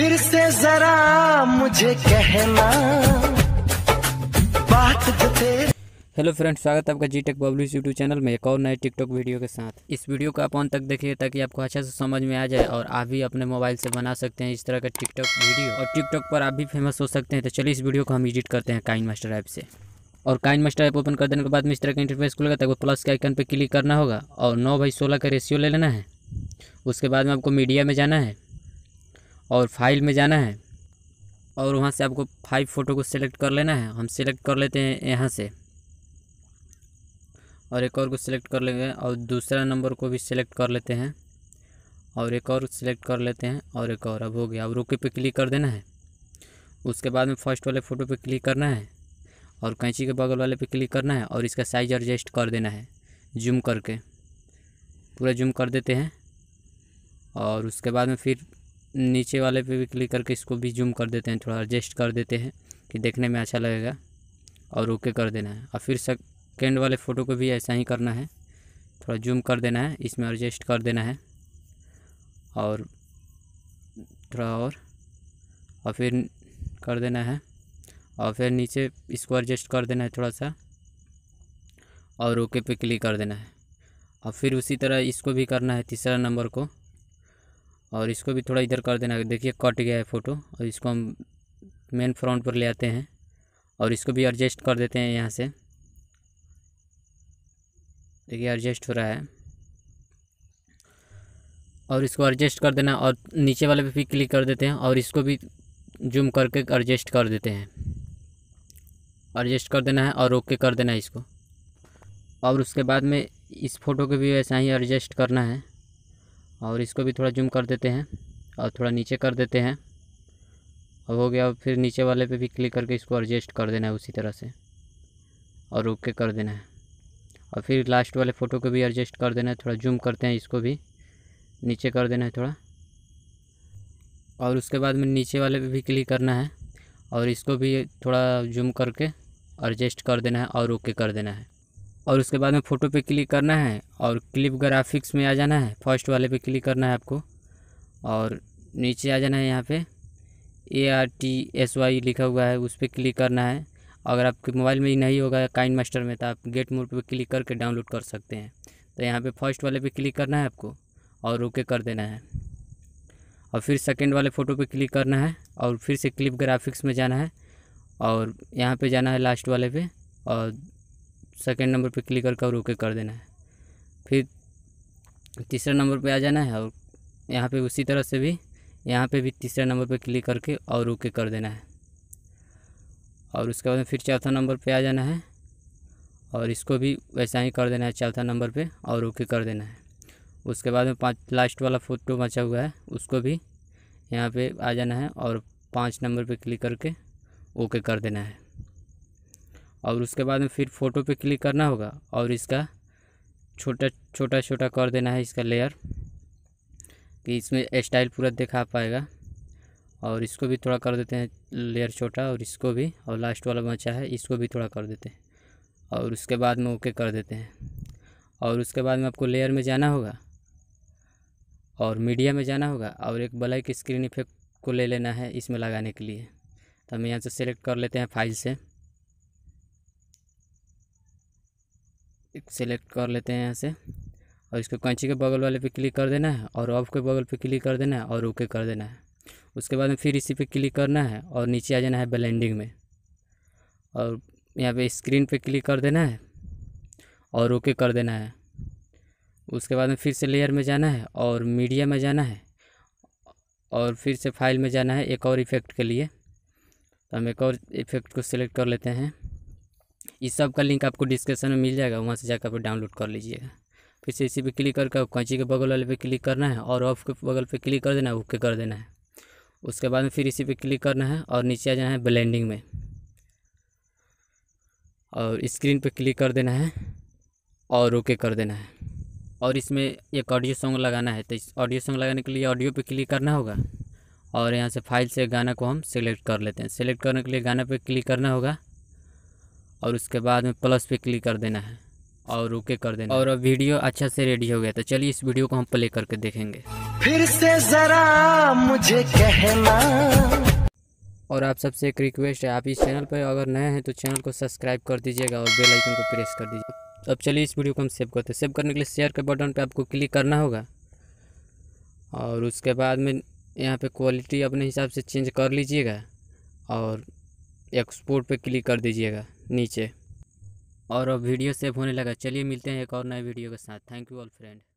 फिर से जरा मुझे कहना बात तो हेलो फ्रेंड्स स्वागत है आपका G tech publish YouTube channel में एक और नए टिकटॉक वीडियो के साथ इस वीडियो को आप ऑन तक देखिए ताकि आपको अच्छा से समझ में आ जाए और आप भी अपने मोबाइल से बना सकते हैं इस तरह का टिकटॉक वीडियो और टिकटॉक पर आप भी फेमस हो सकते हैं तो चलिए इस वीडियो को हम एडिट करते हैं काइन मास्टर ऐप से और काइन मास्टर ऐप ओपन कर देने के बाद में इस तरह का इंटरफेस खुलेगा तब तो प्लस के आइकन पर क्लिक करना होगा और नौ बाई सोलह का रेशियो ले लेना है उसके बाद में आपको मीडिया में जाना है और फाइल में जाना है और वहाँ से आपको फाइव फ़ोटो को सिलेक्ट कर लेना है हम सिलेक्ट कर लेते हैं यहाँ से और एक और को सिलेक्ट कर लेंगे और दूसरा नंबर को भी सिलेक्ट कर लेते हैं और एक और सिलेक्ट कर लेते हैं और एक और अब हो गया अब रोके पे क्लिक कर देना है उसके बाद में फर्स्ट वाले फ़ोटो पे क्लिक करना है और कैंची के बगल वाले पे क्लिक करना है और इसका साइज़ एडजस्ट कर देना है जूम करके पूरा जूम कर देते हैं और उसके बाद में फिर नीचे वाले पे भी क्लिक करके इसको भी जूम कर देते हैं थोड़ा एडजस्ट कर देते हैं कि देखने में अच्छा लगेगा और ओके कर देना है और फिर सेकेंड वाले फ़ोटो को भी ऐसा ही करना है थोड़ा जूम कर देना है इसमें एडजस्ट कर देना है और थोड़ा और और फिर कर देना है और फिर नीचे इसको एडजस्ट कर देना है थोड़ा सा और ओके पे क्लिक कर देना है और फिर उसी तरह इसको भी करना है तीसरा नंबर को और इसको भी थोड़ा इधर कर देना देखिए कट गया है फ़ोटो और इसको हम मेन फ्रंट पर ले आते हैं और इसको भी एडजस्ट कर देते हैं यहाँ से देखिए एडजस्ट हो रहा है और इसको एडजस्ट कर देना और नीचे वाले पे भी क्लिक कर देते हैं और इसको भी जूम करके एडजस्ट कर देते हैं एडजस्ट कर देना है और ओके कर देना है इसको और उसके बाद में इस फ़ोटो को भी ऐसा ही एडजस्ट करना है और इसको भी थोड़ा जूम कर देते हैं और थोड़ा नीचे कर देते हैं अब हो गया फिर नीचे वाले पे भी क्लिक करके इसको एडजस्ट कर देना है उसी तरह से और रोक के कर देना है और फिर लास्ट वाले फ़ोटो को भी एडजस्ट कर देना है थोड़ा जूम करते हैं इसको भी नीचे कर देना है थोड़ा और उसके बाद में नीचे वाले पे भी क्लिक करना है और इसको भी थोड़ा जूम करके एडजस्ट कर देना है और रोक के कर देना है और उसके बाद में फ़ोटो पे क्लिक करना है और क्लिप ग्राफिक्स में आ जाना है फर्स्ट वाले पे क्लिक करना है आपको और नीचे आ जाना है यहाँ पे A R T S Y लिखा हुआ है उस पर क्लिक करना है अगर आपके मोबाइल में ही नहीं होगा काइन मास्टर में तो आप गेट मोड पर क्लिक करके डाउनलोड कर सकते हैं तो यहाँ पे फर्स्ट वाले पे क्लिक करना है आपको और ओके कर देना है और फिर सेकेंड वाले फ़ोटो पर क्लिक करना है और फिर से क्लिप ग्राफिक्स में जाना है और यहाँ पे जाना है लास्ट वाले पे और सेकंड नंबर पे क्लिक करके और ओके कर देना है फिर तीसरा नंबर पे आ जाना है और यहाँ पे उसी तरह से भी यहाँ पे भी तीसरा नंबर पे क्लिक करके और ओके कर देना है और उसके बाद फिर चौथा नंबर पे आ जाना है और इसको भी वैसा ही कर देना है चौथा नंबर पे और ओके कर देना है उसके बाद में पाँच लास्ट वाला फ़ोटो बचा हुआ है उसको भी यहाँ पर आ जाना है और पाँच नंबर पर क्लिक करके ओके कर देना है और उसके बाद में फिर फ़ोटो पे क्लिक करना होगा और इसका छोटा छोटा छोटा कर देना है इसका लेयर कि इसमें स्टाइल पूरा दिखा पाएगा और इसको भी थोड़ा कर देते हैं लेयर छोटा और इसको भी और लास्ट वाला बचा है इसको भी थोड़ा कर देते हैं और उसके बाद में ओके कर देते हैं और उसके बाद में आपको लेयर में जाना होगा और मीडिया में जाना होगा और एक ब्लैक स्क्रीन इफेक्ट को ले लेना है इसमें लगाने के लिए तो हम यहाँ से सेलेक्ट कर लेते हैं फाइल से सेलेक्ट कर लेते हैं यहाँ से और इसको कंची के बगल वाले पे क्लिक कर देना है और ऑफ के बगल पे क्लिक कर देना है और ओके कर देना है उसके बाद में फिर इसी पे क्लिक करना है और नीचे आ जाना है ब्लेंडिंग में और यहाँ पे स्क्रीन पे क्लिक कर देना है और ओके कर देना है उसके बाद में फिर से लेयर में जाना है और मीडिया में जाना है और फिर से फाइल में जाना है एक और इफ़ेक्ट के लिए तो हम एक और इफ़ेक्ट को सिलेक्ट कर लेते हैं इस सब का लिंक आपको डिस्क्रिप्शन में मिल जाएगा वहाँ से जाकर आप डाउनलोड कर लीजिएगा फिर से इसी पर क्लिक करके कैंची के बगल वाले पे क्लिक करना है और ऑफ के बगल पे क्लिक कर देना है ओके कर देना है उसके बाद में फिर इसी पे क्लिक करना है और नीचे आ जाना है ब्लेंडिंग में और स्क्रीन पे क्लिक कर देना है और ओके कर देना है और इसमें एक ऑडियो सॉन्ग लगाना है तो इस ऑडियो सॉन्ग लगाने के लिए ऑडियो पर क्लिक करना होगा और यहाँ से फाइल से गाना को हम सेलेक्ट कर लेते हैं सेलेक्ट करने के लिए गाना पे क्लिक करना होगा और उसके बाद में प्लस पे क्लिक कर देना है और ओके कर देना और अब वीडियो अच्छा से रेडी हो गया तो चलिए इस वीडियो को हम प्ले करके देखेंगे फिर से जरा मुझे कहना और आप सबसे एक रिक्वेस्ट है आप इस चैनल पर अगर नए हैं तो चैनल को सब्सक्राइब कर दीजिएगा और बेल आइकन को प्रेस कर दीजिएगा अब चलिए इस वीडियो को हम सेव करते हैं सेव करने के लिए शेयर के बटन पर आपको क्लिक करना होगा और उसके बाद में यहाँ पे क्वालिटी अपने हिसाब से चेंज कर लीजिएगा और एक्सपोर्ट पे क्लिक कर दीजिएगा नीचे और अब वीडियो सेव होने लगा चलिए मिलते हैं एक और नए वीडियो के साथ थैंक यू ऑल फ्रेंड